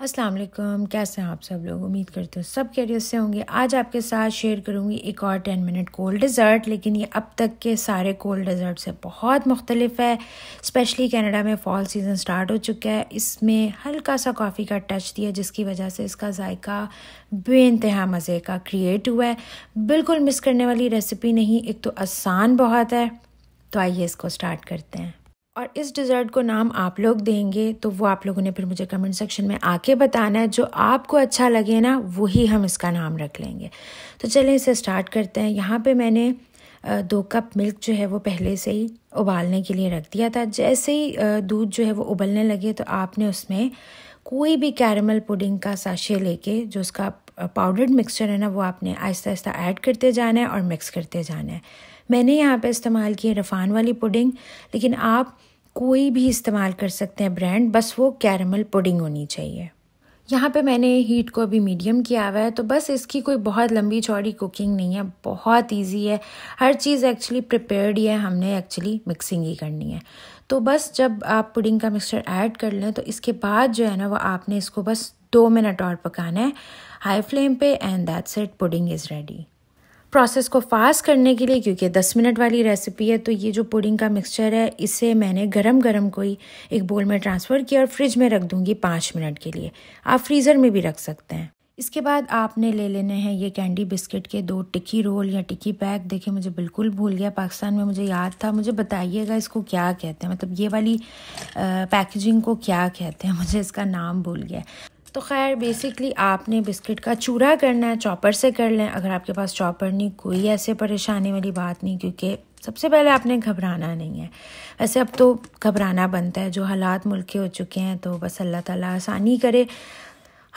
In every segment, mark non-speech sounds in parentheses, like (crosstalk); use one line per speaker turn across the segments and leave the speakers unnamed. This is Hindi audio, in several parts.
अस्सलाम वालेकुम कैसे हैं आप सब लोग उम्मीद करते हो सब कैरियर से होंगे आज आपके साथ शेयर करूंगी एक और टेन मिनट कोल्ड डिज़र्ट लेकिन ये अब तक के सारे कोल्ड डिजर्ट से बहुत मुख्तलिफ है स्पेशली कनाडा में फॉल सीज़न स्टार्ट हो चुका है इसमें हल्का सा कॉफ़ी का टच दिया जिसकी वजह से इसका जायका बेानतहा मज़े का क्रिएट हुआ है बिल्कुल मिस करने वाली रेसिपी नहीं एक तो आसान बहुत है तो आइए इसको स्टार्ट करते हैं और इस डिज़र्ट को नाम आप लोग देंगे तो वो आप लोगों ने फिर मुझे कमेंट सेक्शन में आके बताना है जो आपको अच्छा लगे ना वही हम इसका नाम रख लेंगे तो चलिए इसे स्टार्ट करते हैं यहाँ पे मैंने दो कप मिल्क जो है वो पहले से ही उबालने के लिए रख दिया था जैसे ही दूध जो है वो उबलने लगे तो आपने उसमें कोई भी कैरमल पुडिंग का साशे लेके जो उसका पाउडर्ड मिक्सचर है ना वो आपने आहिस्ता आहिस्ता ऐड करते जाना है और मिक्स करते जाना है मैंने यहाँ पे इस्तेमाल की है रफ़ान वाली पुडिंग लेकिन आप कोई भी इस्तेमाल कर सकते हैं ब्रांड बस वो कैरमल पुडिंग होनी चाहिए यहाँ पे मैंने हीट को अभी मीडियम किया हुआ है तो बस इसकी कोई बहुत लंबी चौड़ी कुकिंग नहीं है बहुत इजी है हर चीज़ एक्चुअली प्रिपेयर्ड ही है हमने एक्चुअली मिक्सिंग ही करनी है तो बस जब आप पुडिंग का मिक्सचर ऐड कर लें तो इसके बाद जो है ना वो आपने इसको बस दो मिनट और पकाना है हाई फ्लेम पे and that's it pudding is ready process को फास्ट करने के लिए क्योंकि दस मिनट वाली रेसिपी है तो ये जो पुडिंग का मिक्सचर है इसे मैंने गरम गरम कोई एक बोल में ट्रांसफ़र किया और फ्रिज में रख दूँगी पाँच मिनट के लिए आप फ्रीज़र में भी रख सकते हैं इसके बाद आपने ले लेने हैं ये कैंडी बिस्किट के दो टिक्की रोल या टिक्की पैक देखिए मुझे बिल्कुल भूल गया पाकिस्तान में मुझे याद था मुझे बताइएगा इसको क्या कहते हैं मतलब ये वाली पैकेजिंग को क्या कहते हैं (laughs) मुझे इसका नाम भूल गया तो खैर बेसिकली आपने बिस्किट का चूरा करना है चॉपर से कर लें अगर आपके पास चॉपर नहीं कोई ऐसे परेशानी वाली बात नहीं क्योंकि सबसे पहले आपने घबराना नहीं है वैसे अब तो घबराना बनता है जो हालात मुल्क के हो चुके हैं तो बस अल्लाह ताला आसानी करे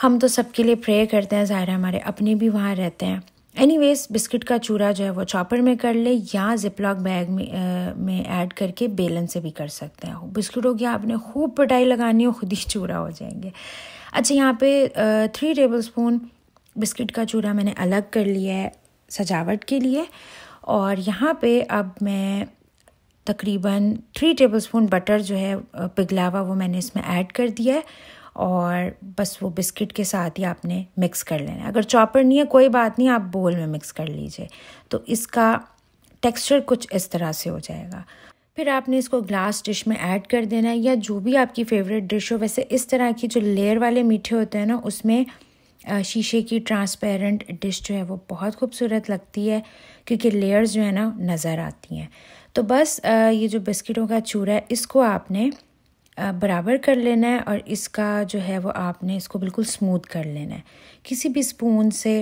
हम तो सबके लिए प्रे करते हैं ज़ाहिर हमारे अपने भी वहाँ रहते हैं वेज बिस्किट का चूरा जो है वो चॉपर में कर ले या जिपलॉक बैग में आ, में ऐड करके बेलन से भी कर सकते हैं बिस्किटों की आपने खूब पटाई लगानी हो खुद ही चूरा हो जाएंगे अच्छा यहाँ पे थ्री टेबल स्पून बिस्किट का चूरा मैंने अलग कर लिया है सजावट के लिए और यहाँ पे अब मैं तकरीबन थ्री टेबल स्पून बटर जो है पिघलावा वो मैंने इसमें ऐड कर दिया है और बस वो बिस्किट के साथ ही आपने मिक्स कर लेना है अगर चॉपर नहीं है कोई बात नहीं आप बोल में मिक्स कर लीजिए तो इसका टेक्सचर कुछ इस तरह से हो जाएगा फिर आपने इसको ग्लास डिश में ऐड कर देना है या जो भी आपकी फेवरेट डिश हो वैसे इस तरह की जो लेयर वाले मीठे होते हैं ना उसमें शीशे की ट्रांसपेरेंट डिश जो है वो बहुत खूबसूरत लगती है क्योंकि लेयर्स जो है ना नज़र आती हैं तो बस ये जो बिस्किटों का चूरा है इसको आपने बराबर कर लेना है और इसका जो है वो आपने इसको बिल्कुल स्मूथ कर लेना है किसी भी स्पून से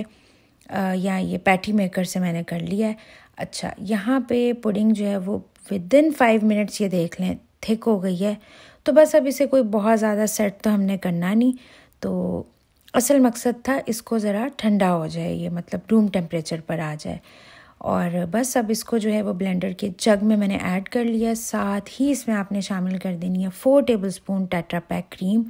या ये पैटी मेकर से मैंने कर लिया है अच्छा यहाँ पे पुडिंग जो है वो विद इन फाइव मिनट्स ये देख लें थिक हो गई है तो बस अब इसे कोई बहुत ज़्यादा सेट तो हमने करना नहीं तो असल मकसद था इसको ज़रा ठंडा हो जाए ये मतलब रूम टेम्परेचर पर आ जाए और बस अब इसको जो है वो ब्लेंडर के जग में मैंने ऐड कर लिया साथ ही इसमें आपने शामिल कर देनी है four tablespoon tetra pack cream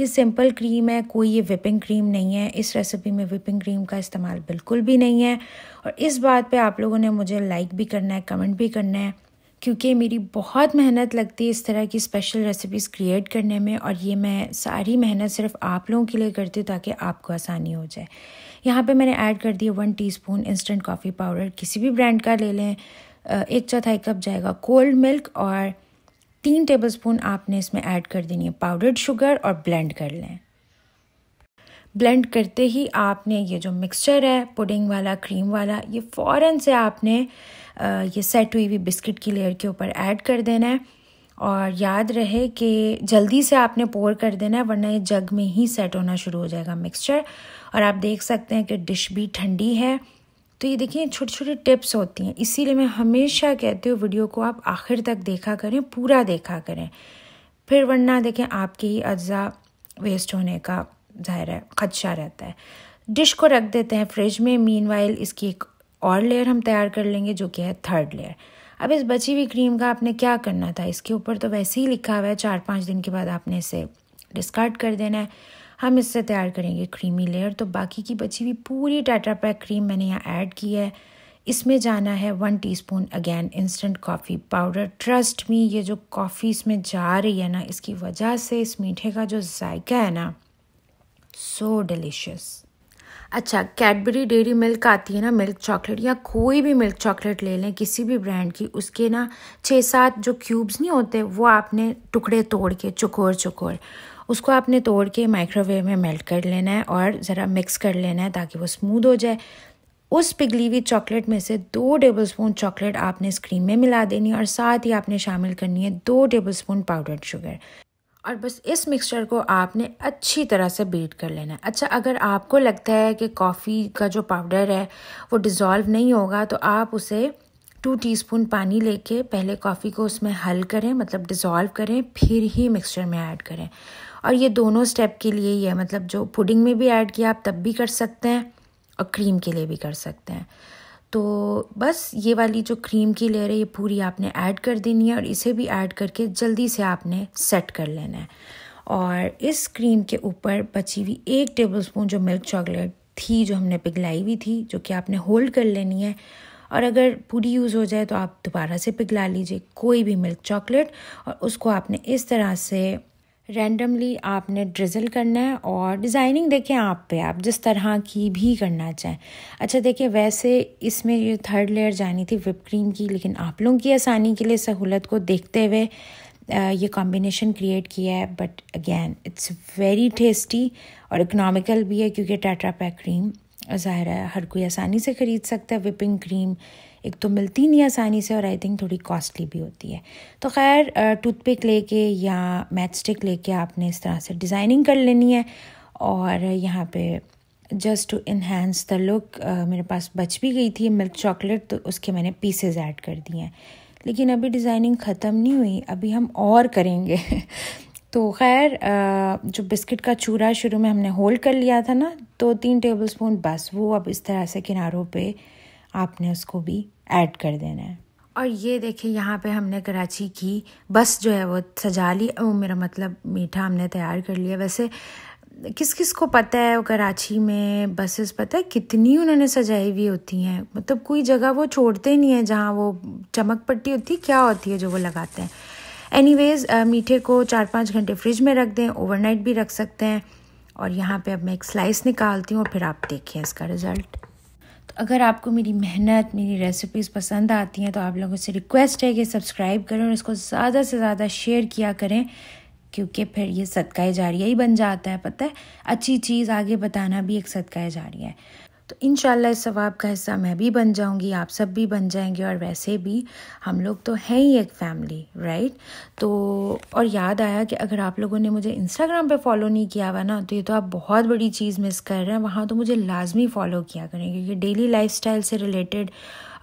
ये सिंपल क्रीम है कोई ये विपिंग क्रीम नहीं है इस रेसिपी में विपिंग क्रीम का इस्तेमाल बिल्कुल भी नहीं है और इस बात पे आप लोगों ने मुझे लाइक भी करना है कमेंट भी करना है क्योंकि मेरी बहुत मेहनत लगती है इस तरह की स्पेशल रेसिपीज़ क्रिएट करने में और ये मैं सारी मेहनत सिर्फ आप लोगों के लिए करती हूँ ताकि आपको आसानी हो जाए यहाँ पे मैंने ऐड कर दिया one teaspoon instant coffee powder किसी भी ब्रांड का ले लें एक चौथाई कप जाएगा कोल्ड मिल्क और तीन टेबलस्पून आपने इसमें ऐड कर देनी है पाउडर्ड शुगर और ब्लेंड कर लें ब्लेंड करते ही आपने ये जो मिक्सचर है पुडिंग वाला क्रीम वाला ये फ़ौर से आपने ये सेट हुई हुई बिस्किट की लेयर के ऊपर ऐड कर देना है और याद रहे कि जल्दी से आपने पोर कर देना है वरना ये जग में ही सेट होना शुरू हो जाएगा मिक्सचर और आप देख सकते हैं कि डिश भी ठंडी है तो ये देखिए छोटे छोटे टिप्स होती हैं इसीलिए मैं हमेशा कहती हूँ वीडियो को आप आखिर तक देखा करें पूरा देखा करें फिर वरना देखें आपके ही अज्जा वेस्ट होने का ज़ाहिर है खदशा रहता है डिश को रख देते हैं फ्रिज में मीन इसकी एक और लेयर हम तैयार कर लेंगे जो कि है थर्ड लेयर अब इस बची हुई क्रीम का आपने क्या करना था इसके ऊपर तो वैसे ही लिखा हुआ है चार पाँच दिन के बाद आपने इसे डिस्कार्ड कर देना है हम इससे तैयार करेंगे क्रीमी लेयर तो बाकी की बची हुई पूरी टाटा पैक क्रीम मैंने यहाँ ऐड की है इसमें जाना है one teaspoon again instant coffee powder trust me ये जो कॉफ़ी इसमें जा रही है ना इसकी वजह से इस मीठे का जो जायका है ना सो डिलीशियस अच्छा कैडबरी डेरी मिल्क आती है ना मिल्क चॉकलेट या कोई भी मिल्क चॉकलेट ले लें किसी भी ब्रांड की उसके ना छः सात जो क्यूब्स नहीं होते वो आपने टुकड़े तोड़ के चुकोर चुकोर उसको आपने तोड़ के माइक्रोवेव में मेल्ट कर लेना है और ज़रा मिक्स कर लेना है ताकि वो स्मूद हो जाए उस पिघली हुई चॉकलेट में से दो स्पून चॉकलेट आपने इस क्रीम में मिला देनी है और साथ ही आपने शामिल करनी है दो स्पून पाउडर्ड शुगर और बस इस मिक्सचर को आपने अच्छी तरह से बीट कर लेना है अच्छा अगर आपको लगता है कि कॉफ़ी का जो पाउडर है वो डिज़ोल्व नहीं होगा तो आप उसे टू टीस्पून पानी लेके पहले कॉफ़ी को उसमें हल करें मतलब डिज़ोल्व करें फिर ही मिक्सचर में ऐड करें और ये दोनों स्टेप के लिए ही है मतलब जो पुडिंग में भी ऐड किया आप तब भी कर सकते हैं और क्रीम के लिए भी कर सकते हैं तो बस ये वाली जो क्रीम की लेयर है ये पूरी आपने ऐड कर देनी है और इसे भी ऐड करके जल्दी से आपने सेट कर लेना है और इस क्रीम के ऊपर बची हुई एक टेबलस्पून जो मिल्क चॉकलेट थी जो हमने पिघलाई हुई थी जो कि आपने होल्ड कर लेनी है और अगर पूरी यूज़ हो जाए तो आप दोबारा से पिघला लीजिए कोई भी मिल्क चॉकलेट और उसको आपने इस तरह से रैंडमली आपने ड्रिजल करना है और डिज़ाइनिंग देखें आप पे आप जिस तरह की भी करना चाहें अच्छा देखिए वैसे इसमें ये थर्ड लेयर जानी थी विप क्रीम की लेकिन आप लोगों की आसानी के लिए सहूलत को देखते हुए ये कॉम्बिनेशन क्रिएट किया है but again it's very tasty और इकनॉमिकल भी है क्योंकि टाटा पैक क्रीम ज़ाहिर है हर कोई आसानी से ख़रीद सकता है विपिंग क्रीम एक तो मिलती नहीं आसानी से और आई थिंक थोड़ी कॉस्टली भी होती है तो खैर टूथपिक लेके या मैच स्टिक लेके आपने इस तरह से डिज़ाइनिंग कर लेनी है और यहाँ पे just to enhance the look मेरे पास बच भी गई थी मिल्क चॉकलेट तो उसके मैंने पीसेज ऐड कर दिए हैं लेकिन अभी डिज़ाइनिंग ख़त्म नहीं हुई अभी हम और करेंगे तो खैर जो बिस्किट का चूरा शुरू में हमने होल्ड कर लिया था ना तो तीन टेबल स्पून बस वो अब इस तरह से किनारों पे आपने उसको भी ऐड कर देना है और ये देखिए यहाँ पे हमने कराची की बस जो है वो सजा ली वो मेरा मतलब मीठा हमने तैयार कर लिया वैसे किस किस को पता है वो कराची में बसेस पता है कितनी उन्होंने सजाई हुई होती हैं मतलब कोई जगह वो छोड़ते नहीं है जहाँ वो चमक पट्टी होती है क्या होती है जो वो लगाते हैं एनीवेज़ मीठे को चार पाँच घंटे फ्रिज में रख दें ओवरनाइट भी रख सकते हैं और यहाँ पे अब मैं एक स्लाइस निकालती हूँ और फिर आप देखिए इसका रिज़ल्ट तो अगर आपको मेरी मेहनत मेरी रेसिपीज़ पसंद आती हैं तो आप लोगों से रिक्वेस्ट है कि सब्सक्राइब करें और इसको ज़्यादा से ज़्यादा शेयर किया करें क्योंकि फिर ये सदका जारिया ही बन जाता है पता है अच्छी चीज़ आगे बताना भी एक सदका जारिया है तो इन इस सवाब का हिस्सा मैं भी बन जाऊंगी आप सब भी बन जाएंगे और वैसे भी हम लोग तो हैं ही एक फैमिली राइट तो और याद आया कि अगर आप लोगों ने मुझे इंस्टाग्राम पे फॉलो नहीं किया हुआ ना तो ये तो आप बहुत बड़ी चीज़ मिस कर रहे हैं वहाँ तो मुझे लाजमी फ़ॉलो किया करें क्योंकि डेली लाइफ से रिलेटेड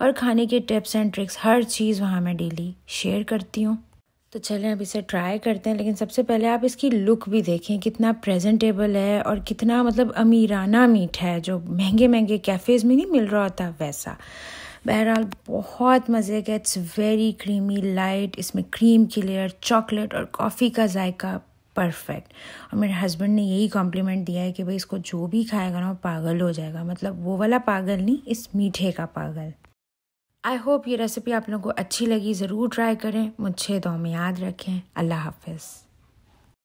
और खाने के टिप्स एंड ट्रिक्स हर चीज़ वहाँ मैं डेली शेयर करती हूँ तो चलें अब इसे ट्राई करते हैं लेकिन सबसे पहले आप इसकी लुक भी देखें कितना प्रेजेंटेबल है और कितना मतलब अमीराना मीट है जो महंगे महंगे कैफ़ेज़ में नहीं मिल रहा होता वैसा बहरहाल बहुत मज़े का इट्स वेरी क्रीमी लाइट इसमें क्रीम की लेयर चॉकलेट और कॉफ़ी का जायका परफेक्ट और मेरे हस्बैंड ने यही कॉम्प्लीमेंट दिया है कि भाई इसको जो भी खाएगा ना वो पागल हो जाएगा मतलब वो वाला पागल नहीं इस मीठे का पागल आई होप ये रेसिपी आप लोगों को अच्छी लगी ज़रूर ट्राई करें मुझे दो में याद रखें अल्लाह हाफिज़